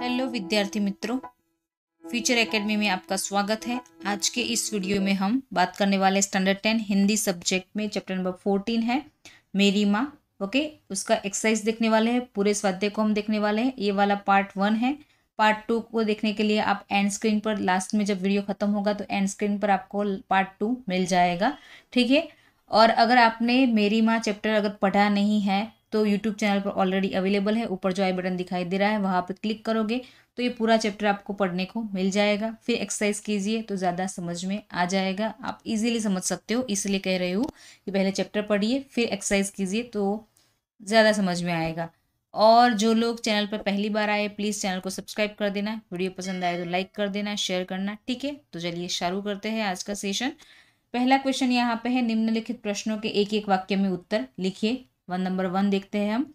Hello विद्यार्थी मित्रों future academy में आपका स्वागत है आज के इस वीडियो में हम बात करने वाले स्टैंडर्ड टेन हिंदी सब्जेक्ट में चैप्टर नंबर फोर्टीन है मेरी माँ ओके उसका एक्सरसाइज देखने वाले हैं पूरे स्वाध्याय को हम देखने वाले हैं ये वाला पार्ट वन है पार्ट टू को देखने के लिए आप एंड स्क्रीन पर लास्ट में जब वीडियो खत्म होगा तो एंड स्क्रीन पर आपको पार्ट टू मिल जाएगा ठीक है और अगर आपने मेरी माँ चैप्टर अगर पढ़ा नहीं है तो यूट्यूब चैनल पर ऑलरेडी अवेलेबल है ऊपर जो आई बटन दिखाई दे रहा है वहाँ पर क्लिक करोगे तो ये पूरा चैप्टर आपको पढ़ने को मिल जाएगा फिर एक्सरसाइज कीजिए तो ज़्यादा समझ में आ जाएगा आप इजीली समझ सकते हो इसलिए कह रही हूँ कि पहले चैप्टर पढ़िए फिर एक्सरसाइज कीजिए तो ज़्यादा समझ में आएगा और जो लोग चैनल पर पहली बार आए प्लीज़ चैनल को सब्सक्राइब कर देना वीडियो पसंद आए तो लाइक कर देना शेयर करना ठीक है तो चलिए शुरू करते हैं आज का सेशन पहला क्वेश्चन यहाँ पे है निम्नलिखित प्रश्नों के एक एक वाक्य में उत्तर लिखिए वन नंबर वन देखते हैं हम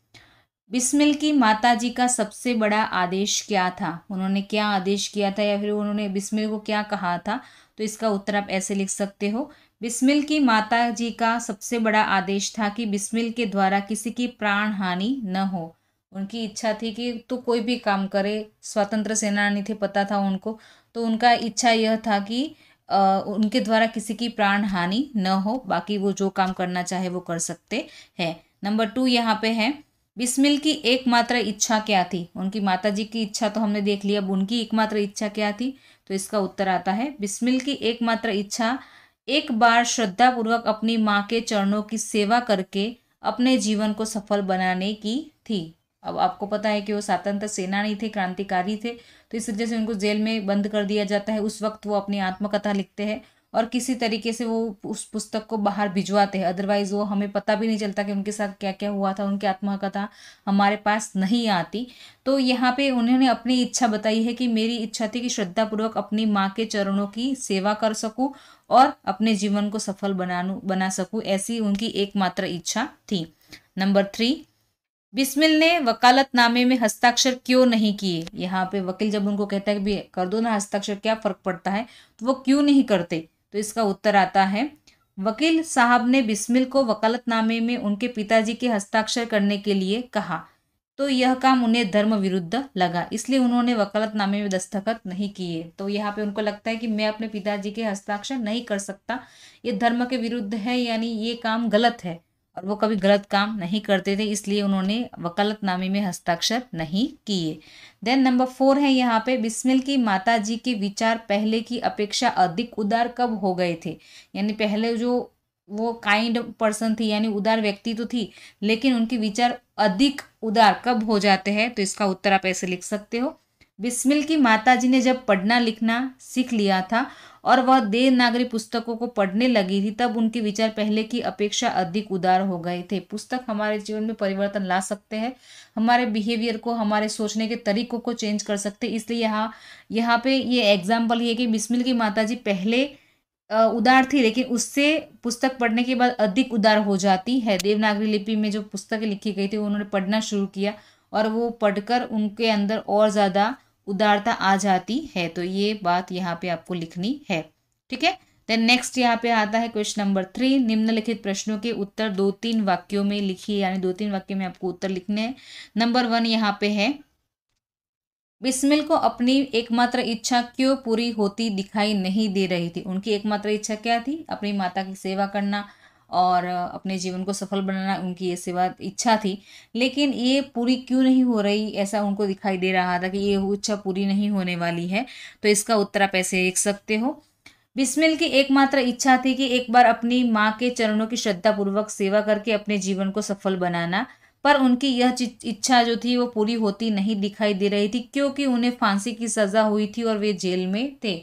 बिस्मिल की माता जी का सबसे बड़ा आदेश क्या था उन्होंने क्या आदेश किया था या फिर उन्होंने बिस्मिल को क्या कहा था तो इसका उत्तर आप ऐसे लिख सकते हो बिस्मिल की माता जी का सबसे बड़ा आदेश था कि बिस्मिल के द्वारा किसी की प्राण हानि न हो उनकी इच्छा थी कि तो कोई भी काम करे स्वतंत्र सेनानी थे पता था उनको तो उनका इच्छा यह था कि आ, उनके द्वारा किसी की प्राण हानि न हो बाकी वो जो काम करना चाहे वो कर सकते हैं नंबर टू यहाँ पे है बिस्मिल की एकमात्र इच्छा क्या थी उनकी माता जी की इच्छा तो हमने देख लिया अब उनकी एकमात्र इच्छा क्या थी तो इसका उत्तर आता है बिस्मिल की एकमात्र इच्छा एक बार श्रद्धापूर्वक अपनी माँ के चरणों की सेवा करके अपने जीवन को सफल बनाने की थी अब आपको पता है कि वो स्वतंत्र सेनानी थे क्रांतिकारी थे तो इस वजह से उनको जेल में बंद कर दिया जाता है उस वक्त वो अपनी आत्मकथा लिखते हैं और किसी तरीके से वो उस पुस्तक को बाहर भिजवाते हैं अदरवाइज वो हमें पता भी नहीं चलता कि उनके साथ क्या क्या हुआ था उनकी आत्मकथा हमारे पास नहीं आती तो यहाँ पे उन्होंने अपनी इच्छा बताई है कि मेरी इच्छा थी कि श्रद्धापूर्वक अपनी माँ के चरणों की सेवा कर सकूँ और अपने जीवन को सफल बनानू बना सकूँ ऐसी उनकी एकमात्र इच्छा थी नंबर थ्री बिस्मिल ने वकालतनामे में हस्ताक्षर क्यों नहीं किए यहाँ पे वकील जब उनको कहता है कि भी कर दो ना हस्ताक्षर क्या फर्क पड़ता है तो वो क्यों नहीं करते तो इसका उत्तर आता है वकील साहब ने बिस्मिल को वकालतनामे में उनके पिताजी के हस्ताक्षर करने के लिए कहा तो यह काम उन्हें धर्म विरुद्ध लगा इसलिए उन्होंने वकालतनामे में दस्तखत नहीं किए तो यहाँ पे उनको लगता है कि मैं अपने पिताजी के हस्ताक्षर नहीं कर सकता ये धर्म के विरुद्ध है यानी ये काम गलत है और वो कभी गलत काम नहीं करते थे इसलिए उन्होंने वकालतनामे में हस्ताक्षर नहीं किए देन नंबर फोर है यहाँ पे बिस्मिल की माता जी के विचार पहले की अपेक्षा अधिक उदार कब हो गए थे यानी पहले जो वो काइंड पर्सन थी यानी उदार व्यक्ति तो थी लेकिन उनके विचार अधिक उदार कब हो जाते हैं तो इसका उत्तर आप ऐसे लिख सकते हो बिस्मिल की माताजी ने जब पढ़ना लिखना सीख लिया था और वह देवनागरी पुस्तकों को पढ़ने लगी थी तब उनके विचार पहले की अपेक्षा अधिक उदार हो गए थे पुस्तक हमारे जीवन में परिवर्तन ला सकते हैं हमारे बिहेवियर को हमारे सोचने के तरीकों को चेंज कर सकते इसलिए यहाँ यहाँ पे ये एग्जाम्पल ये कि बिस्मिल की माता पहले उदार थी लेकिन उससे पुस्तक पढ़ने के बाद अधिक उदार हो जाती है देवनागरी लिपि में जो पुस्तकें लिखी गई थी उन्होंने पढ़ना शुरू किया और वो पढ़कर उनके अंदर और ज़्यादा उदारता आ जाती है तो ये बात यहाँ पे आपको लिखनी है ठीक है देन नेक्स्ट यहाँ पे आता है क्वेश्चन नंबर थ्री निम्नलिखित प्रश्नों के उत्तर दो तीन वाक्यों में लिखिए यानी दो तीन वाक्यों में आपको उत्तर लिखने हैं नंबर वन यहाँ पे है बिस्मिल को अपनी एकमात्र इच्छा क्यों पूरी होती दिखाई नहीं दे रही थी उनकी एकमात्र इच्छा क्या थी अपनी माता की सेवा करना और अपने जीवन को सफल बनाना उनकी ये सेवा इच्छा थी लेकिन ये पूरी क्यों नहीं हो रही ऐसा उनको दिखाई दे रहा था कि ये इच्छा पूरी नहीं होने वाली है तो इसका उत्तर आप ऐसे देख सकते हो बिस्मिल की एकमात्र इच्छा थी कि एक बार अपनी माँ के चरणों की श्रद्धापूर्वक सेवा करके अपने जीवन को सफल बनाना पर उनकी यह इच्छा जो थी वो पूरी होती नहीं दिखाई दे रही थी क्योंकि उन्हें फांसी की सज़ा हुई थी और वे जेल में थे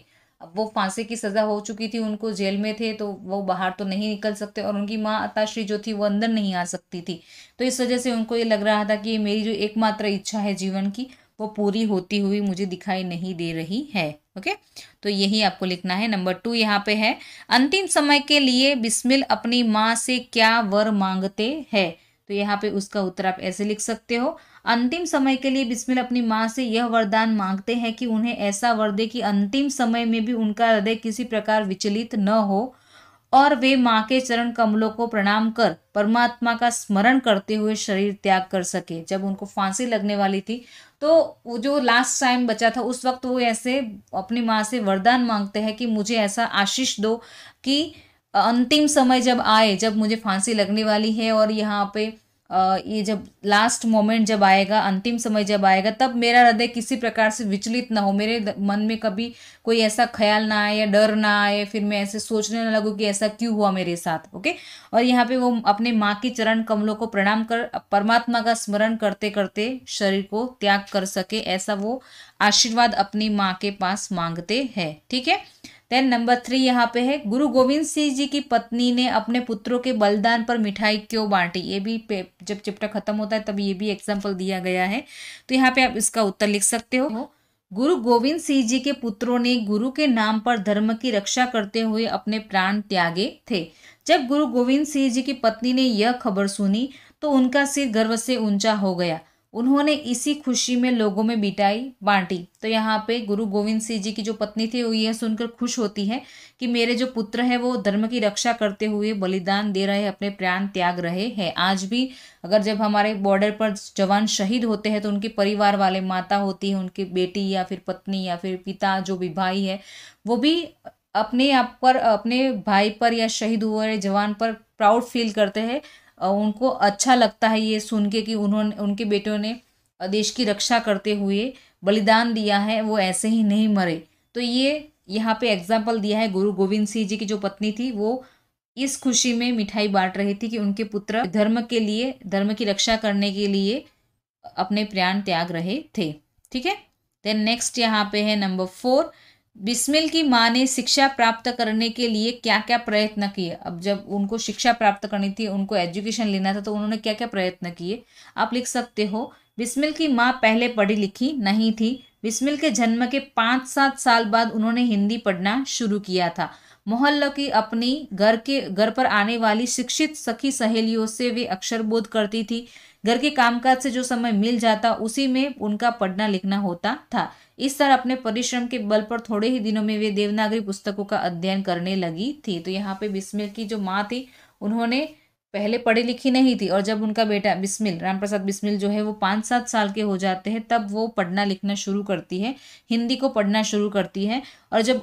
अब वो फांसी की सज़ा हो चुकी थी उनको जेल में थे तो वो बाहर तो नहीं निकल सकते और उनकी माँ अताश्री जो थी वो अंदर नहीं आ सकती थी तो इस वजह से उनको ये लग रहा था कि मेरी जो एकमात्र इच्छा है जीवन की वो पूरी होती हुई मुझे दिखाई नहीं दे रही है ओके तो यही आपको लिखना है नंबर टू यहाँ पे है अंतिम समय के लिए बिस्मिल अपनी माँ से क्या वर मांगते हैं तो यहाँ पे उसका उत्तर आप ऐसे लिख सकते हो अंतिम समय के लिए बिस्मिल अपनी माँ से यह वरदान मांगते हैं कि उन्हें ऐसा वर दे कि अंतिम समय में भी उनका हृदय किसी प्रकार विचलित न हो और वे माँ के चरण कमलों को प्रणाम कर परमात्मा का स्मरण करते हुए शरीर त्याग कर सके जब उनको फांसी लगने वाली थी तो वो जो लास्ट टाइम बचा था उस वक्त वो ऐसे अपनी माँ से वरदान मांगते हैं कि मुझे ऐसा आशीष दो कि अंतिम समय जब आए जब मुझे फांसी लगने वाली है और यहाँ पे ये जब लास्ट मोमेंट जब आएगा अंतिम समय जब आएगा तब मेरा हृदय किसी प्रकार से विचलित ना हो मेरे मन में कभी कोई ऐसा ख्याल ना आए या डर ना आए फिर मैं ऐसे सोचने ना लगूँ कि ऐसा क्यों हुआ मेरे साथ ओके और यहाँ पे वो अपने माँ के चरण कमलों को प्रणाम कर परमात्मा का स्मरण करते करते शरीर को त्याग कर सके ऐसा वो आशीर्वाद अपनी माँ के पास मांगते हैं ठीक है देन नंबर थ्री यहाँ पे है गुरु गोविंद सिंह जी की पत्नी ने अपने पुत्रों के बलिदान पर मिठाई क्यों बांटी ये भी जब चैप्टर खत्म होता है तब ये भी एग्जाम्पल दिया गया है तो यहाँ पे आप इसका उत्तर लिख सकते हो हाँ। गुरु गोविंद सिंह जी के पुत्रों ने गुरु के नाम पर धर्म की रक्षा करते हुए अपने प्राण त्यागे थे जब गुरु गोविंद सिंह जी की पत्नी ने यह खबर सुनी तो उनका सिर गर्व से ऊंचा हो गया उन्होंने इसी खुशी में लोगों में बिटाई बांटी तो यहाँ पे गुरु गोविंद सिंह जी की जो पत्नी थी वो यह सुनकर खुश होती है कि मेरे जो पुत्र है वो धर्म की रक्षा करते हुए बलिदान दे रहे अपने प्राण त्याग रहे हैं आज भी अगर जब हमारे बॉर्डर पर जवान शहीद होते हैं तो उनके परिवार वाले माता होती है उनकी बेटी या फिर पत्नी या फिर पिता जो भी भाई है वो भी अपने आप पर अपने भाई पर या शहीद हुए जवान पर प्राउड फील करते हैं उनको अच्छा लगता है ये सुन के कि उन्होंने उनके बेटों ने देश की रक्षा करते हुए बलिदान दिया है वो ऐसे ही नहीं मरे तो ये यहाँ पे एग्जाम्पल दिया है गुरु गोविंद सिंह जी की जो पत्नी थी वो इस खुशी में मिठाई बांट रही थी कि उनके पुत्र धर्म के लिए धर्म की रक्षा करने के लिए अपने प्राण त्याग रहे थे ठीक है देन नेक्स्ट यहाँ पे है नंबर फोर बिस्मिल की माँ ने शिक्षा प्राप्त करने के लिए क्या क्या प्रयत्न किए अब जब उनको शिक्षा प्राप्त करनी थी उनको एजुकेशन लेना था तो उन्होंने क्या क्या प्रयत्न किए आप लिख सकते हो बिस्मिल की माँ पहले पढ़ी लिखी नहीं थी बिस्मिल के जन्म के पाँच सात साल बाद उन्होंने हिंदी पढ़ना शुरू किया था मोहल्ला की अपनी घर के घर पर आने वाली शिक्षित सखी सहेलियों से वे अक्षर बोध करती थी घर के कामकाज से जो समय मिल जाता उसी में उनका पढ़ना लिखना होता था इस तरह अपने परिश्रम के बल पर थोड़े ही दिनों में वे देवनागरी पुस्तकों का अध्ययन करने लगी थी तो यहाँ पे बिस्मिल की जो माँ थी उन्होंने पहले पढ़ी लिखी नहीं थी और जब उनका बेटा बिस्मिल रामप्रसाद बिस्मिल जो है वो पाँच सात साल के हो जाते हैं तब वो पढ़ना लिखना शुरू करती है हिंदी को पढ़ना शुरू करती है और जब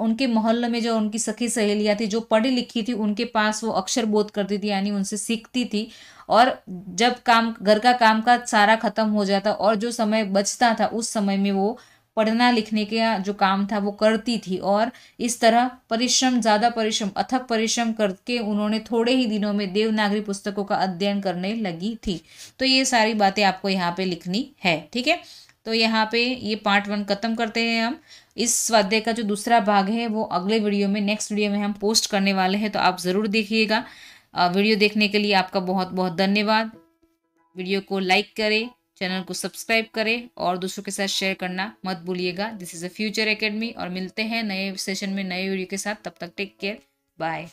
उनके मोहल्ले में जो उनकी सखी सहेलियाँ थी जो पढ़ी लिखी थी उनके पास वो अक्षर बोध करती थी यानी उनसे सीखती थी और जब काम घर का काम काज सारा खत्म हो जाता और जो समय बचता था उस समय में वो पढ़ना लिखने के जो काम था वो करती थी और इस तरह परिश्रम ज़्यादा परिश्रम अथक परिश्रम करके उन्होंने थोड़े ही दिनों में देवनागरी पुस्तकों का अध्ययन करने लगी थी तो ये सारी बातें आपको यहाँ पे लिखनी है ठीक है तो यहाँ पे ये पार्ट वन ख़त्म करते हैं हम इस स्वाध्याय का जो दूसरा भाग है वो अगले वीडियो में नेक्स्ट वीडियो में हम पोस्ट करने वाले हैं तो आप ज़रूर देखिएगा वीडियो देखने के लिए आपका बहुत बहुत धन्यवाद वीडियो को लाइक करें चैनल को सब्सक्राइब करें और दूसरों के साथ शेयर करना मत भूलिएगा this is a future academy और मिलते हैं नए सेशन में नए वीडियो के साथ तब तक टेक केयर बाय